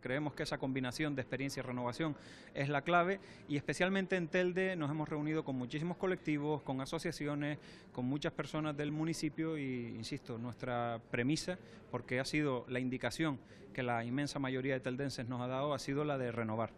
Creemos que esa combinación de experiencia y renovación es la clave y especialmente en Telde nos hemos reunido con muchísimos colectivos, con asociaciones, con muchas personas del municipio y, insisto, nuestra premisa, porque ha sido la indicación que la inmensa mayoría de teldenses nos ha dado, ha sido la de renovar.